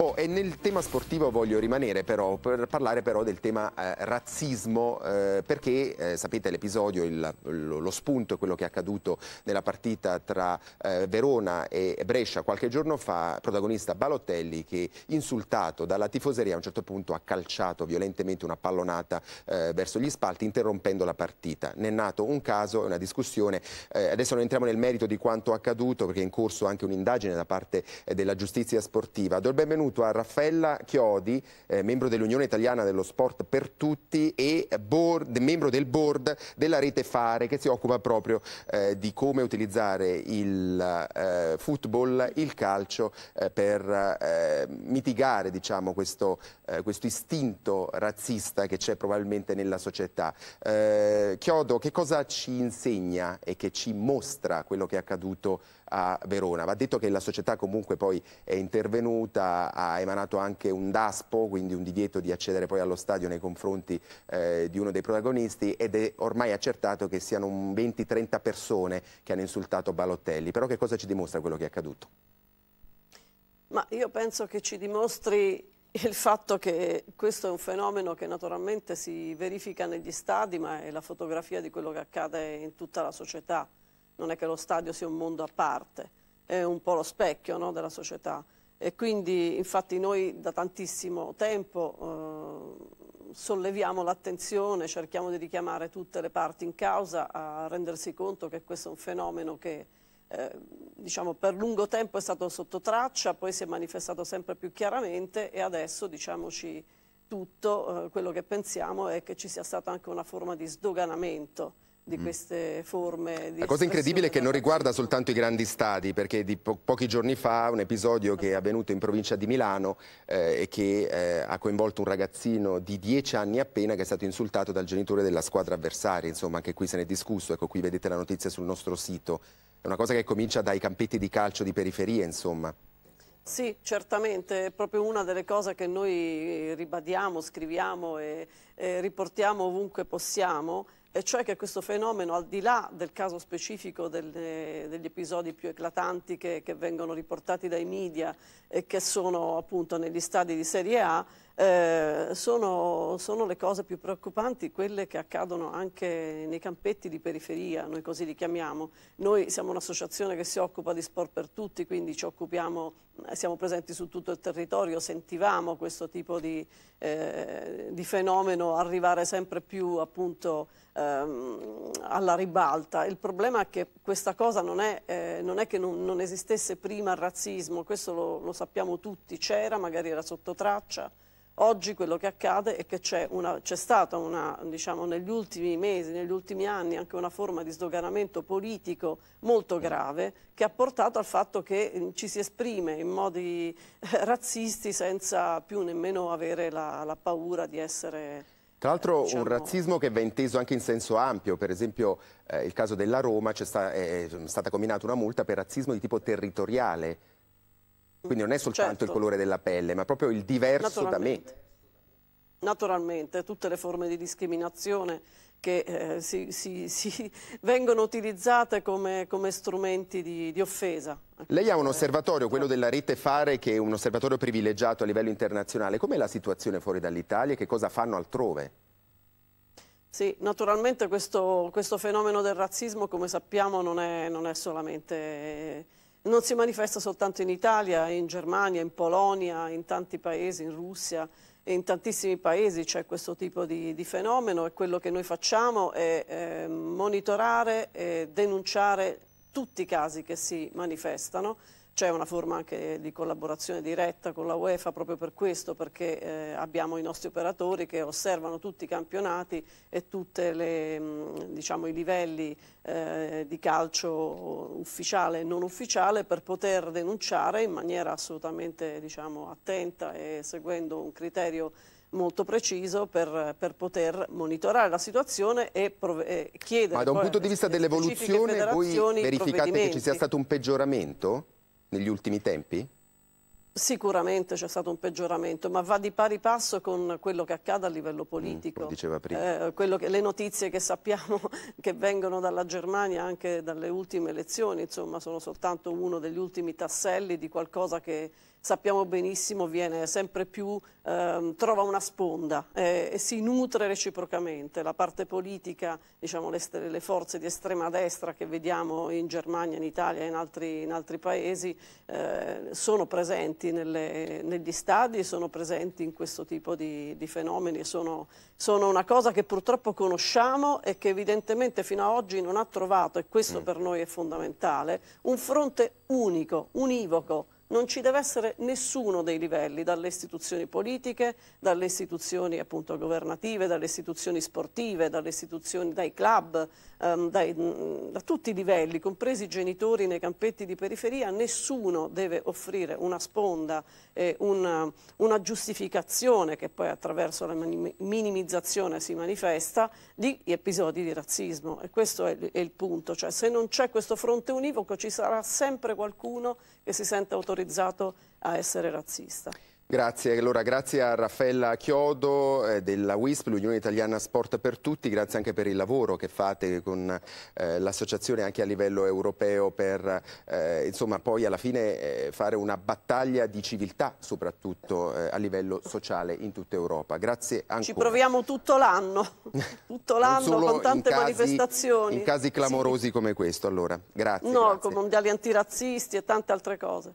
Oh, e nel tema sportivo voglio rimanere però per parlare però del tema eh, razzismo eh, perché eh, sapete l'episodio, lo, spunto è quello che è accaduto nella partita tra eh, Verona e Brescia qualche giorno fa, protagonista Balotelli che insultato dalla tifoseria a un certo punto ha calciato violentemente una pallonata eh, verso gli spalti interrompendo la partita. Ne è nato un caso, una discussione, eh, adesso non entriamo nel merito di quanto accaduto perché è in corso anche un'indagine da parte della giustizia sportiva. Do il benvenuto benvenuto a Raffaella Chiodi, eh, membro dell'Unione Italiana dello Sport per Tutti e board, membro del board della rete Fare che si occupa proprio eh, di come utilizzare il eh, football, il calcio eh, per eh, mitigare diciamo, questo, eh, questo, istinto razzista che c'è probabilmente nella società. Chiodo, che cosa ci insegna e che ci mostra quello che è accaduto a Verona? Va detto che la società comunque poi è intervenuta, ha emanato anche un DASPO, quindi un divieto di accedere poi allo stadio nei confronti eh, di uno dei protagonisti ed è ormai accertato che siano 20-30 persone che hanno insultato Balottelli. Però che cosa ci dimostra quello che è accaduto? Ma io penso che ci dimostri il fatto che questo è un fenomeno che naturalmente si verifica negli stadi, ma è la fotografia di quello che accade in tutta la società. Non è che lo stadio sia un mondo a parte, è un po' lo specchio no, della società. E quindi infatti noi da tantissimo tempo eh, solleviamo l'attenzione, cerchiamo di richiamare tutte le parti in causa a rendersi conto che questo è un fenomeno che eh, diciamo, per lungo tempo è stato sotto traccia, poi si è manifestato sempre più chiaramente e adesso diciamoci tutto, eh, quello che pensiamo è che ci sia stata anche una forma di sdoganamento di mm. queste forme di La cosa incredibile è che non riguarda soltanto i grandi stadi, perché di po pochi giorni fa un episodio che è avvenuto in provincia di Milano eh, e che eh, ha coinvolto un ragazzino di dieci anni appena che è stato insultato dal genitore della squadra avversaria, insomma anche qui se ne è discusso, ecco qui vedete la notizia sul nostro sito. È una cosa che comincia dai campetti di calcio di periferia, insomma. Sì, certamente, è proprio una delle cose che noi ribadiamo, scriviamo e, e riportiamo ovunque possiamo e cioè che questo fenomeno, al di là del caso specifico delle, degli episodi più eclatanti che, che vengono riportati dai media e che sono appunto negli stadi di Serie A, eh, sono, sono, le cose più preoccupanti, quelle che accadono anche nei campetti di periferia, noi così li chiamiamo. Noi siamo un'associazione che si occupa di sport per tutti, quindi ci occupiamo, eh, siamo presenti su tutto il territorio, sentivamo questo tipo di, eh, di fenomeno arrivare sempre più appunto ehm, alla ribalta. Il problema è che questa cosa non è, eh, non è che non, non, esistesse prima il razzismo, questo lo, lo sappiamo tutti, c'era, magari era sotto traccia, Oggi quello che accade è che c'è stata una, diciamo, negli ultimi mesi, negli ultimi anni anche una forma di sdoganamento politico molto mm. grave che ha portato al fatto che mm, ci si esprime in modi eh, razzisti senza più nemmeno avere la, la paura di essere... Tra l'altro diciamo... un razzismo che va inteso anche in senso ampio, per esempio eh, il caso della Roma sta, è stata combinata una multa per razzismo di tipo territoriale, quindi non è soltanto certo. il colore della pelle, ma proprio il diverso da me. Naturalmente, tutte le forme di discriminazione che eh, si, si, si, vengono utilizzate come, come strumenti di, di, offesa. Lei ha un eh, osservatorio, quello certo. della Rete Fare, che è un osservatorio privilegiato a livello internazionale. Com'è la situazione fuori dall'Italia e che cosa fanno altrove? Sì, naturalmente questo, questo, fenomeno del razzismo, come sappiamo, non è, non è solamente non si manifesta soltanto in Italia, in Germania, in Polonia, in tanti paesi, in Russia, in tantissimi paesi c'è questo tipo di, di, fenomeno e quello che noi facciamo è eh, monitorare e denunciare tutti i casi che si manifestano c'è una forma anche di collaborazione diretta con la UEFA proprio per questo, perché eh, abbiamo i nostri operatori che osservano tutti i campionati e tutti mm, diciamo, i livelli eh, di calcio ufficiale e non ufficiale per poter denunciare in maniera assolutamente diciamo, attenta e seguendo un criterio molto preciso per, per, poter monitorare la situazione e, e chiedere. Ma da un punto di vista dell'evoluzione voi verificate che ci sia stato un peggioramento? negli ultimi tempi? Sicuramente c'è stato un peggioramento, ma va di pari passo con quello che accade a livello mm, politico. Mm, eh, che, le notizie che sappiamo che vengono dalla Germania anche dalle ultime elezioni, insomma, sono soltanto uno degli ultimi tasselli di qualcosa che sappiamo benissimo viene sempre più, ehm, trova una sponda eh, e si nutre reciprocamente. La parte politica, diciamo, le, le, forze di estrema destra che vediamo in Germania, in Italia e in altri, in altri paesi eh, sono presenti nelle, negli stadi, sono presenti in questo tipo di, di fenomeni, sono, sono, una cosa che purtroppo conosciamo e che evidentemente fino ad oggi non ha trovato, e questo mm. per noi è fondamentale, un fronte unico, univoco non ci deve essere nessuno dei livelli, dalle istituzioni politiche, dalle istituzioni appunto, governative, dalle istituzioni sportive, dalle istituzioni, dai club, um, dai, mm, da tutti i livelli, compresi i genitori nei campetti di periferia, nessuno deve offrire una sponda e una, una giustificazione che poi attraverso la minimizzazione si manifesta di episodi di razzismo e questo è il, è il punto, cioè se non c'è questo fronte univoco ci sarà sempre qualcuno che si sente autorizzato autorizzato a essere razzista. Grazie, allora, grazie a Raffaella Chiodo eh, della WISP, l'Unione Italiana Sport per Tutti, grazie anche per il lavoro che fate con eh, l'associazione anche a livello europeo per eh, insomma, poi alla fine eh, fare una battaglia di civiltà soprattutto eh, a livello sociale in tutta Europa. Grazie ancora. Ci proviamo tutto l'anno, tutto l'anno con tante in casi, manifestazioni. In casi clamorosi sì. come questo allora, grazie. No, grazie. con mondiali antirazzisti e tante altre cose.